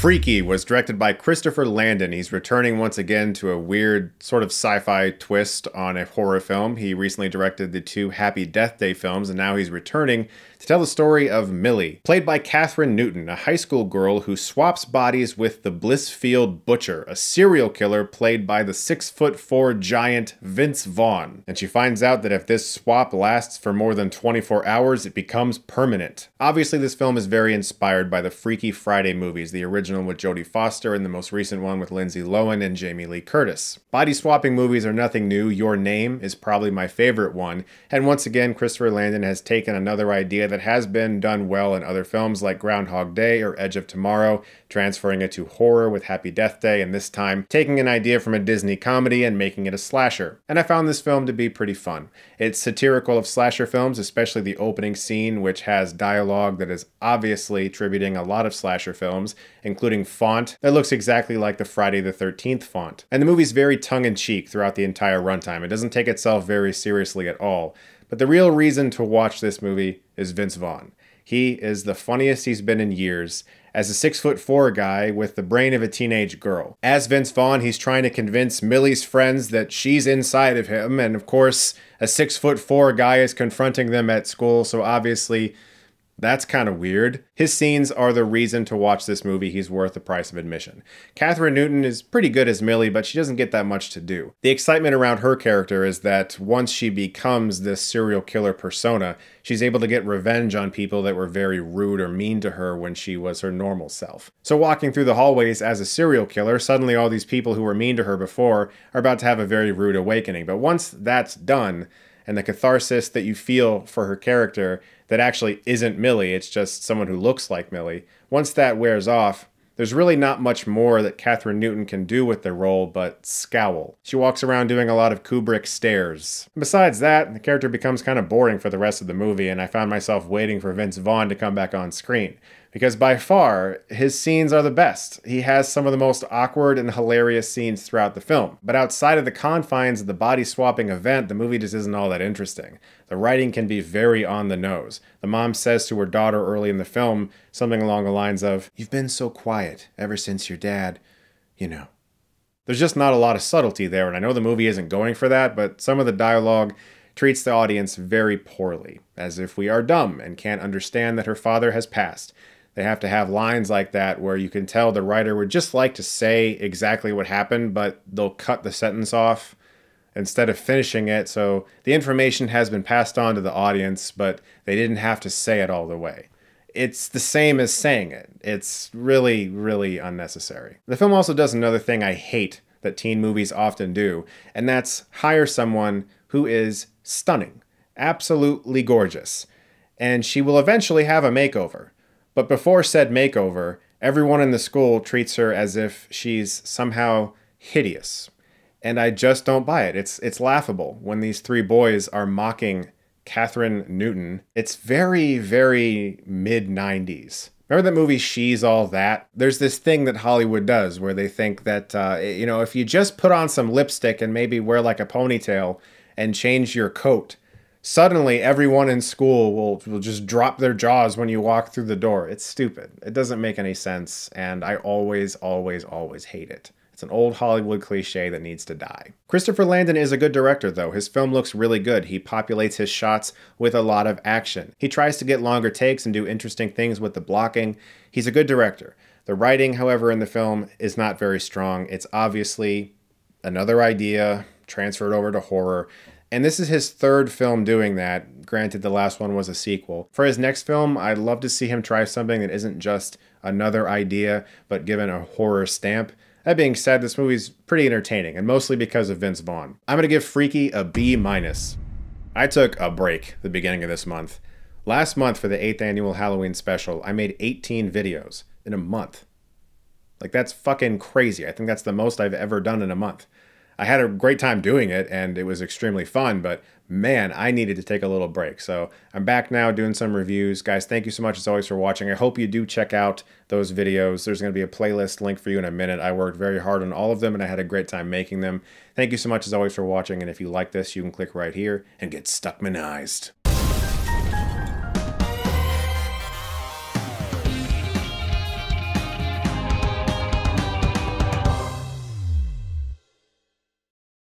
Freaky was directed by Christopher Landon. He's returning once again to a weird sort of sci-fi twist on a horror film. He recently directed the two Happy Death Day films, and now he's returning to tell the story of Millie, played by Katherine Newton, a high school girl who swaps bodies with the Blissfield Butcher, a serial killer played by the six-foot-four giant Vince Vaughn. And she finds out that if this swap lasts for more than 24 hours, it becomes permanent. Obviously, this film is very inspired by the Freaky Friday movies, the original original with Jodie Foster and the most recent one with Lindsay Lohan and Jamie Lee Curtis. Body swapping movies are nothing new. Your Name is probably my favorite one. And once again, Christopher Landon has taken another idea that has been done well in other films like Groundhog Day or Edge of Tomorrow, transferring it to horror with Happy Death Day, and this time taking an idea from a Disney comedy and making it a slasher. And I found this film to be pretty fun. It's satirical of slasher films, especially the opening scene, which has dialogue that is obviously tributing a lot of slasher films, including including font that looks exactly like the Friday the 13th font. And the movie's very tongue-in-cheek throughout the entire runtime. It doesn't take itself very seriously at all. But the real reason to watch this movie is Vince Vaughn. He is the funniest he's been in years as a six foot four guy with the brain of a teenage girl. As Vince Vaughn, he's trying to convince Millie's friends that she's inside of him, and of course, a six foot four guy is confronting them at school, so obviously that's kind of weird. His scenes are the reason to watch this movie. He's worth the price of admission. Catherine Newton is pretty good as Millie, but she doesn't get that much to do. The excitement around her character is that once she becomes this serial killer persona, she's able to get revenge on people that were very rude or mean to her when she was her normal self. So, walking through the hallways as a serial killer, suddenly all these people who were mean to her before are about to have a very rude awakening. But once that's done, and the catharsis that you feel for her character that actually isn't Millie, it's just someone who looks like Millie. Once that wears off, there's really not much more that Katherine Newton can do with the role but scowl. She walks around doing a lot of Kubrick stares. besides that, the character becomes kind of boring for the rest of the movie, and I found myself waiting for Vince Vaughn to come back on screen because by far his scenes are the best. He has some of the most awkward and hilarious scenes throughout the film. But outside of the confines of the body swapping event, the movie just isn't all that interesting. The writing can be very on the nose. The mom says to her daughter early in the film something along the lines of, You've been so quiet ever since your dad, you know. There's just not a lot of subtlety there, and I know the movie isn't going for that, but some of the dialogue treats the audience very poorly, as if we are dumb and can't understand that her father has passed they have to have lines like that where you can tell the writer would just like to say exactly what happened, but they'll cut the sentence off instead of finishing it. So the information has been passed on to the audience, but they didn't have to say it all the way. It's the same as saying it. It's really, really unnecessary. The film also does another thing I hate that teen movies often do, and that's hire someone who is stunning, absolutely gorgeous, and she will eventually have a makeover. But before said makeover, everyone in the school treats her as if she's somehow hideous. And I just don't buy it. It's it's laughable when these three boys are mocking Catherine Newton. It's very, very mid 90s. Remember that movie She's All That? There's this thing that Hollywood does where they think that, uh, you know, if you just put on some lipstick and maybe wear like a ponytail and change your coat, suddenly everyone in school will, will just drop their jaws when you walk through the door. It's stupid. It doesn't make any sense. And I always, always, always hate it. It's an old Hollywood cliche that needs to die. Christopher Landon is a good director, though. His film looks really good. He populates his shots with a lot of action. He tries to get longer takes and do interesting things with the blocking. He's a good director. The writing, however, in the film is not very strong. It's obviously another idea transferred over to horror and this is his third film doing that. Granted, the last one was a sequel. For his next film, I'd love to see him try something that isn't just another idea, but given a horror stamp. That being said, this movie's pretty entertaining, and mostly because of Vince Vaughn. I'm gonna give Freaky a B minus. I took a break the beginning of this month. Last month for the 8th annual Halloween special, I made 18 videos in a month. Like that's fucking crazy. I think that's the most I've ever done in a month. I had a great time doing it and it was extremely fun, but man, I needed to take a little break. So I'm back now doing some reviews. Guys, thank you so much as always for watching. I hope you do check out those videos. There's going to be a playlist link for you in a minute. I worked very hard on all of them and I had a great time making them. Thank you so much as always for watching. And if you like this, you can click right here and get Stuckmanized.